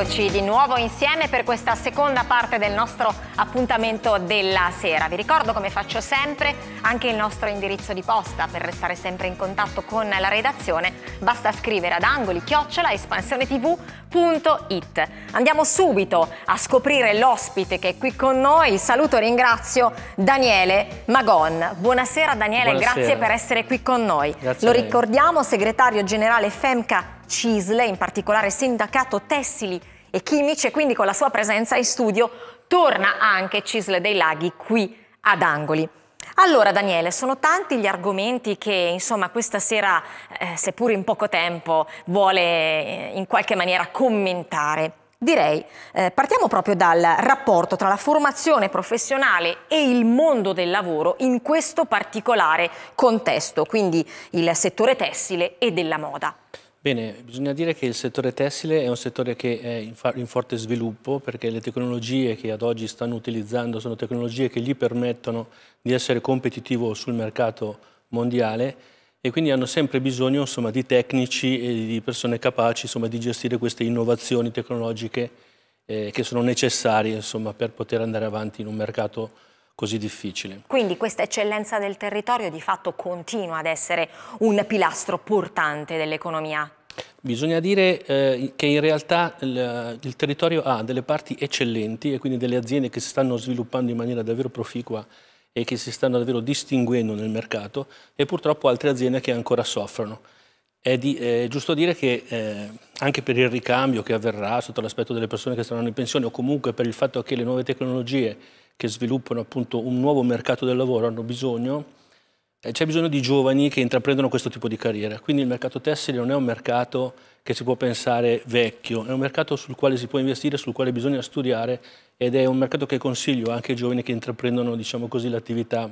Eccoci di nuovo insieme per questa seconda parte del nostro appuntamento della sera. Vi ricordo come faccio sempre anche il nostro indirizzo di posta per restare sempre in contatto con la redazione. Basta scrivere ad angoli chiocciola espansione tv.it. Andiamo subito a scoprire l'ospite che è qui con noi. Saluto e ringrazio Daniele Magon. Buonasera Daniele, Buonasera. grazie per essere qui con noi. Grazie Lo ricordiamo, segretario generale FEMCA CISLE, in particolare Sindacato Tessili e Chimici, e quindi con la sua presenza in studio torna anche CISLE dei Laghi qui ad Angoli. Allora Daniele, sono tanti gli argomenti che insomma questa sera, eh, seppur in poco tempo, vuole eh, in qualche maniera commentare. Direi, eh, partiamo proprio dal rapporto tra la formazione professionale e il mondo del lavoro in questo particolare contesto, quindi il settore tessile e della moda. Bene, bisogna dire che il settore tessile è un settore che è in, forte sviluppo perché le tecnologie che ad oggi stanno utilizzando sono tecnologie che gli permettono di essere competitivo sul mercato mondiale e quindi hanno sempre bisogno insomma, di tecnici e di persone capaci insomma, di gestire queste innovazioni tecnologiche eh, che sono necessarie insomma, per poter andare avanti in un mercato mondiale così difficile. Quindi questa eccellenza del territorio di fatto continua ad essere un pilastro portante dell'economia Bisogna dire eh, che in realtà il, il, territorio ha delle parti eccellenti e quindi delle aziende che si stanno sviluppando in maniera davvero proficua e che si stanno davvero distinguendo nel mercato e purtroppo altre aziende che ancora soffrono. È, di, è giusto dire che eh, anche per il ricambio che avverrà sotto l'aspetto delle persone che saranno in pensione o comunque per il fatto che le nuove tecnologie che sviluppano appunto un nuovo mercato del lavoro hanno bisogno, eh, c'è bisogno di giovani che intraprendono questo tipo di carriera. Quindi il mercato tessile non è un mercato che si può pensare vecchio, è un mercato sul quale si può investire, sul quale bisogna studiare ed è un mercato che consiglio anche ai giovani che intraprendono diciamo l'attività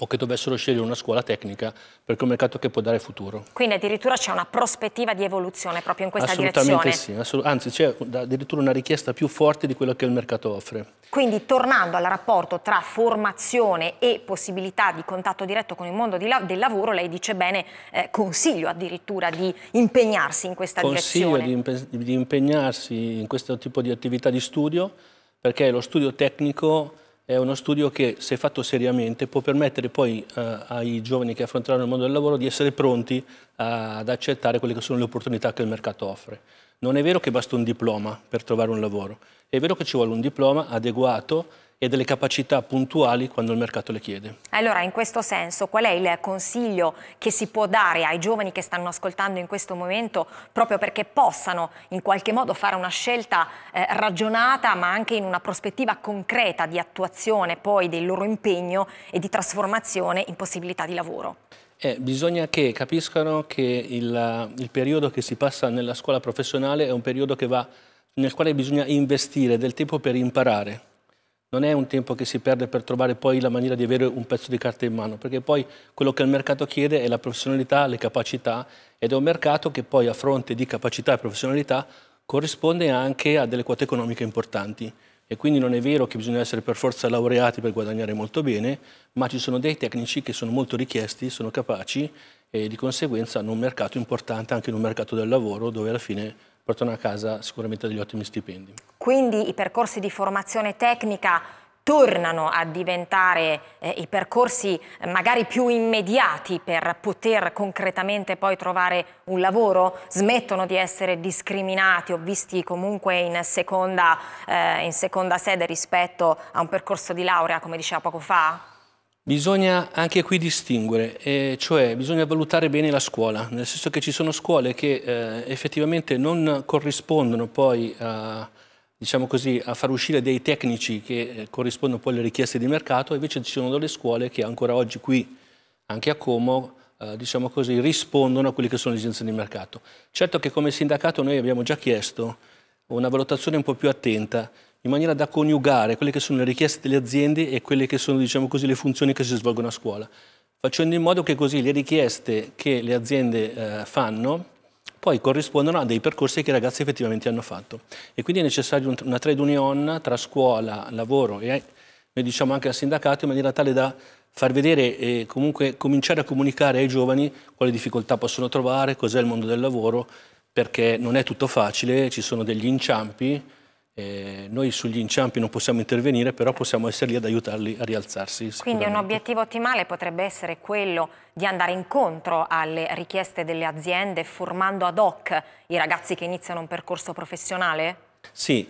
o che dovessero scegliere una scuola tecnica perché è un mercato che può dare futuro. Quindi addirittura c'è una prospettiva di evoluzione proprio in questa Assolutamente direzione? Sì, anzi c'è addirittura una richiesta più forte di quello che il mercato offre. Quindi tornando al rapporto tra formazione e possibilità di contatto diretto con il mondo di la del lavoro, lei dice bene, eh, consiglio addirittura di impegnarsi in questa consiglio direzione. Consiglio di impegnarsi in questo tipo di attività di studio perché lo studio tecnico è uno studio che, se fatto seriamente, può permettere poi eh, ai giovani che affronteranno il mondo del lavoro di essere pronti eh, ad accettare quelle che sono le opportunità che il mercato offre. Non è vero che basta un diploma per trovare un lavoro, è vero che ci vuole un diploma adeguato e delle capacità puntuali quando il mercato le chiede. Allora, in questo senso, qual è il consiglio che si può dare ai giovani che stanno ascoltando in questo momento proprio perché possano in qualche modo fare una scelta eh, ragionata ma anche in una prospettiva concreta di attuazione poi del loro impegno e di trasformazione in possibilità di lavoro? Eh, bisogna che capiscano che il, eh, il periodo che si passa nella scuola professionale è un periodo va, nel quale bisogna investire del tempo per imparare non è un tempo che si perde per trovare poi la maniera di avere un pezzo di carta in mano, perché poi quello che il mercato chiede è la professionalità, le capacità ed è un mercato che poi a fronte di capacità e professionalità corrisponde anche a delle quote economiche importanti e quindi non è vero che bisogna essere per forza laureati per guadagnare molto bene, ma ci sono dei tecnici che sono molto richiesti, sono capaci e di conseguenza hanno un mercato importante anche in un mercato del lavoro dove alla fine portano a casa sicuramente degli ottimi stipendi. Quindi i percorsi di formazione tecnica tornano a diventare eh, i percorsi eh, magari più immediati per poter concretamente poi trovare un lavoro? Smettono di essere discriminati o visti comunque in seconda, eh, in seconda sede rispetto a un percorso di laurea, come diceva poco fa? Bisogna anche qui distinguere, eh, cioè bisogna valutare bene la scuola, nel senso che ci sono scuole che eh, effettivamente non corrispondono poi a, diciamo così, a, far uscire dei tecnici che eh, corrispondono poi alle richieste di mercato, invece ci sono delle scuole che ancora oggi qui, anche a Como, eh, diciamo così, rispondono a quelle che sono le esigenze di mercato. Certo che come sindacato noi abbiamo già chiesto una valutazione un po' più attenta, in maniera da coniugare quelle che sono le richieste delle aziende e quelle che sono diciamo così, le funzioni che si svolgono a scuola, facendo in modo che così le richieste che le aziende eh, fanno poi corrispondono a dei percorsi che i ragazzi effettivamente hanno fatto. E quindi è necessaria una trade union tra scuola, lavoro e noi diciamo anche al sindacato in maniera tale da far vedere e comunque cominciare a comunicare ai giovani quali difficoltà possono trovare, cos'è il mondo del lavoro, perché non è tutto facile, ci sono degli inciampi, eh, noi sugli inciampi non possiamo intervenire, però possiamo essere lì ad aiutarli a rialzarsi. Quindi un obiettivo ottimale potrebbe essere quello di andare incontro alle richieste delle aziende formando ad hoc i ragazzi che iniziano un percorso professionale? Sì,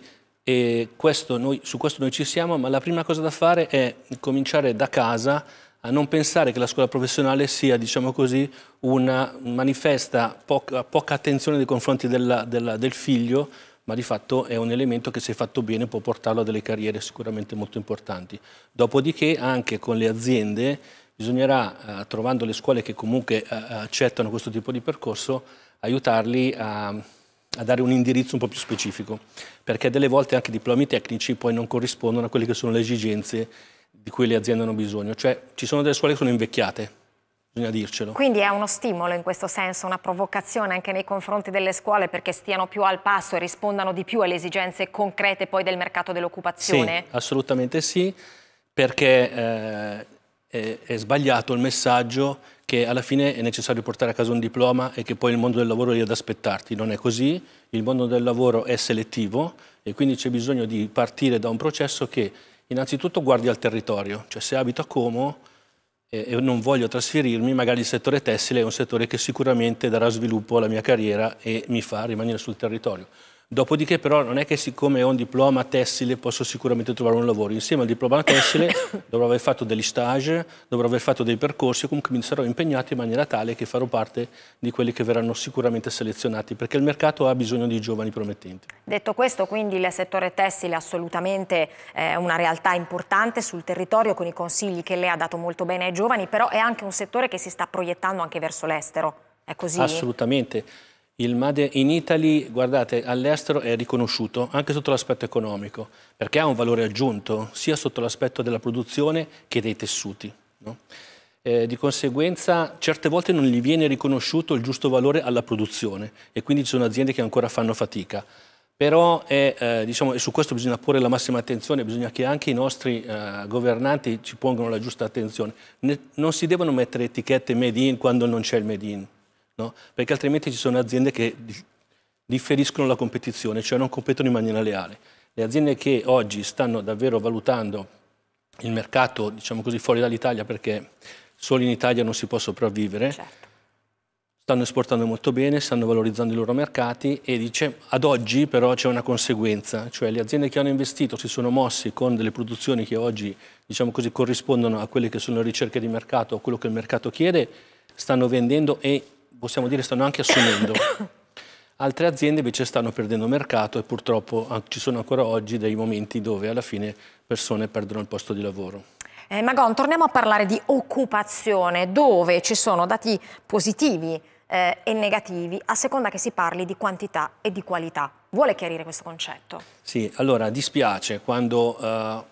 questo noi, su questo noi ci siamo, ma la prima cosa da fare è cominciare da casa a non pensare che la scuola professionale sia, diciamo così, una manifesta poca, poca attenzione nei confronti della, della, del figlio, ma di fatto è un elemento che se fatto bene può portarlo a delle carriere sicuramente molto importanti. Dopodiché anche con le aziende bisognerà, eh, trovando le scuole che comunque eh, accettano questo tipo di percorso, aiutarli a, a dare un indirizzo un po' più specifico, perché delle volte anche i diplomi tecnici poi non corrispondono a quelle che sono le esigenze di cui le aziende hanno bisogno, cioè ci sono delle scuole che sono invecchiate, bisogna dircelo. Quindi è uno stimolo in questo senso, una provocazione anche nei confronti delle scuole perché stiano più al passo e rispondano di più alle esigenze concrete poi del mercato dell'occupazione? Sì, assolutamente sì, perché eh, è, è sbagliato il messaggio che alla fine è necessario portare a casa un diploma e che poi il mondo del lavoro è ad aspettarti. Non è così, il mondo del lavoro è selettivo e quindi c'è bisogno di partire da un processo che innanzitutto guardi al territorio, cioè se abito a Como e non voglio trasferirmi, magari il settore tessile è un settore che sicuramente darà sviluppo alla mia carriera e mi fa rimanere sul territorio. Dopodiché però non è che siccome ho un diploma tessile posso sicuramente trovare un lavoro. Insieme al diploma tessile dovrò aver fatto degli stage, dovrò aver fatto dei percorsi, comunque mi sarò impegnato in maniera tale che farò parte di quelli che verranno sicuramente selezionati, perché il mercato ha bisogno di giovani promettenti. Detto questo, quindi il settore tessile è assolutamente eh, una realtà importante sul territorio con i consigli che lei ha dato molto bene ai giovani, però è anche un settore che si sta proiettando anche verso l'estero. È così? Assolutamente il Made in Italy, guardate, all'estero è riconosciuto anche sotto l'aspetto economico, perché ha un valore aggiunto sia sotto l'aspetto della produzione che dei tessuti. No? Eh, di conseguenza, certe volte non gli viene riconosciuto il giusto valore alla produzione e quindi ci sono aziende che ancora fanno fatica. Però è, eh, diciamo, e su questo bisogna porre la massima attenzione, bisogna che anche i nostri eh, governanti ci pongano la giusta attenzione. Ne non si devono mettere etichette made in quando non c'è il made in. No? Perché altrimenti ci sono aziende che differiscono la competizione, cioè non competono in maniera leale. Le aziende che oggi stanno davvero valutando il mercato, diciamo così, fuori dall'Italia, perché solo in Italia non si può sopravvivere, certo. stanno esportando molto bene, stanno valorizzando i loro mercati e dice ad oggi però c'è una conseguenza, cioè le aziende che hanno investito si sono mosse con delle produzioni che oggi, diciamo così, corrispondono a quelle che sono le ricerche di mercato, a quello che il mercato chiede, stanno vendendo e possiamo dire stanno anche assumendo. Altre aziende invece stanno perdendo mercato e purtroppo ci sono ancora oggi dei momenti dove alla fine persone perdono il posto di lavoro. Eh, Magon, torniamo a parlare di occupazione, dove ci sono dati positivi eh, e negativi a seconda che si parli di quantità e di qualità. Vuole chiarire questo concetto? Sì, allora dispiace quando eh,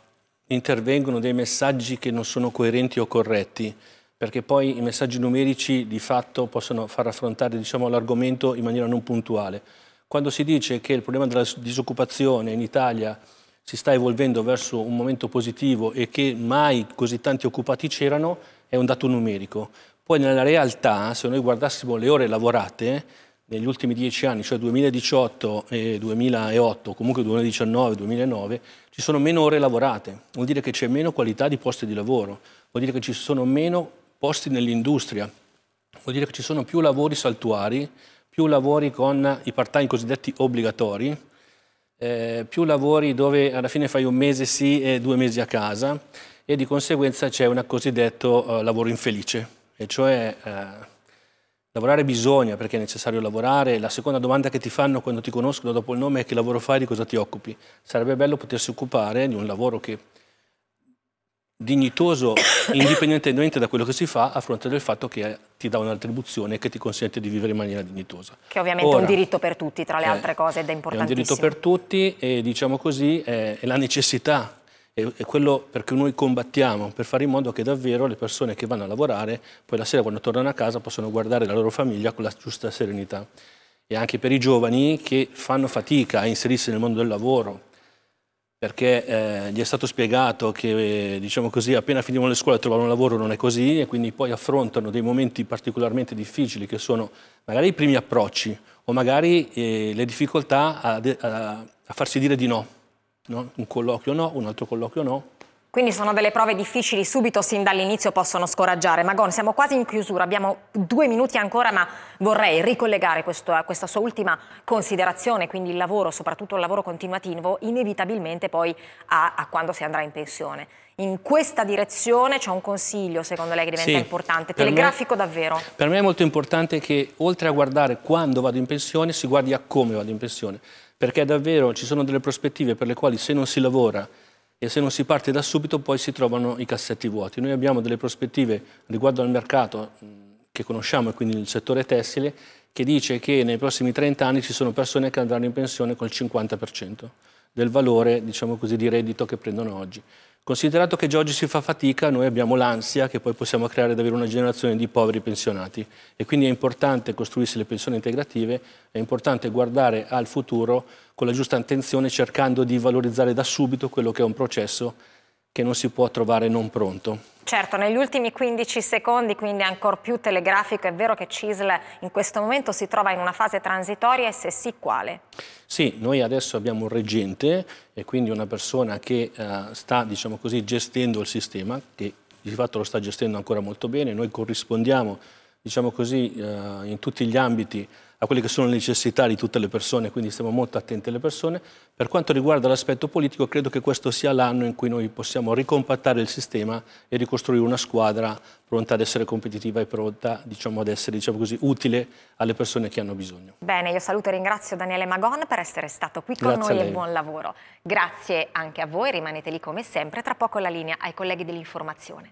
intervengono dei messaggi che non sono coerenti o corretti perché poi i messaggi numerici di fatto possono far affrontare diciamo, l'argomento in maniera non puntuale. Quando si dice che il problema della disoccupazione in Italia si sta evolvendo verso un momento positivo e che mai così tanti occupati c'erano, è un dato numerico. Poi nella realtà, se noi guardassimo le ore lavorate, negli ultimi dieci anni, cioè 2018 e 2008, comunque 2019-2009, ci sono meno ore lavorate. Vuol dire che c'è meno qualità di posti di lavoro, vuol dire che ci sono meno posti nell'industria. Vuol dire che ci sono più lavori saltuari, più lavori con i part-time cosiddetti obbligatori, eh, più lavori dove alla fine fai un mese sì e due mesi a casa e di conseguenza c'è un cosiddetto eh, lavoro infelice, e cioè eh, lavorare bisogna perché è necessario lavorare. La seconda domanda che ti fanno quando ti conoscono dopo il nome è che lavoro fai di cosa ti occupi. Sarebbe bello potersi occupare di un lavoro che dignitoso indipendentemente da quello che si fa a fronte del fatto che ti dà un'attribuzione che ti consente di vivere in maniera dignitosa. Che ovviamente Ora, è un diritto per tutti, tra le eh, altre cose, ed è importantissimo. È un diritto per tutti e diciamo così è, è la necessità, è, è quello per cui noi combattiamo, per fare in modo che davvero le persone che vanno a lavorare poi la sera quando tornano a casa possano guardare la loro famiglia con la giusta serenità. E anche per i giovani che fanno fatica a inserirsi nel mondo del lavoro, perché eh, gli è stato spiegato che, diciamo così, appena finivano le scuole trovano un lavoro non è così e quindi poi affrontano dei momenti particolarmente difficili che sono magari i primi approcci o magari eh, le difficoltà a, a, a, farsi dire di no. no. Un colloquio no, un altro colloquio no. Quindi sono delle prove difficili, subito sin dall'inizio possono scoraggiare. Magon, siamo quasi in chiusura, abbiamo due minuti ancora, ma vorrei ricollegare questo, eh, questa sua ultima considerazione, quindi il lavoro, soprattutto il lavoro continuativo, inevitabilmente poi a, a quando si andrà in pensione in questa direzione c'è un consiglio secondo lei che diventa sì, importante, telegrafico me, davvero? Per me è molto importante che oltre a guardare quando vado in pensione si guardi a come vado in pensione, perché davvero ci sono delle prospettive per le quali se non si lavora e se non si parte da subito poi si trovano i cassetti vuoti. Noi abbiamo delle prospettive riguardo al mercato che conosciamo, e quindi il settore tessile, che dice che nei prossimi 30 anni ci sono persone che andranno in pensione col 50% del valore, diciamo così, di reddito che prendono oggi. Considerato che già oggi si fa fatica, noi abbiamo l'ansia che poi possiamo creare davvero una generazione di poveri pensionati e quindi è importante costruirsi le pensioni integrative, è importante guardare al futuro con la giusta attenzione cercando di valorizzare da subito quello che è un processo che non si può trovare non pronto. Certo, negli ultimi 15 secondi, quindi ancora più telegrafico, è vero che CISL in questo momento si trova in una fase transitoria e se sì, quale? Sì, noi adesso abbiamo un reggente e quindi una persona che eh, sta, diciamo così, gestendo il sistema, che di fatto lo sta gestendo ancora molto bene, noi corrispondiamo, diciamo così, eh, in tutti gli ambiti a quelle che sono le necessità di tutte le persone, quindi stiamo molto attenti alle persone. Per quanto riguarda l'aspetto politico, credo che questo sia l'anno in cui noi possiamo ricompattare il sistema e ricostruire una squadra pronta ad essere competitiva e pronta diciamo, ad essere diciamo così, utile alle persone che hanno bisogno. Bene, io saluto e ringrazio Daniele Magon per essere stato qui con Grazie noi e buon lavoro. Grazie anche a voi, rimanete lì come sempre, tra poco la linea ai colleghi dell'informazione.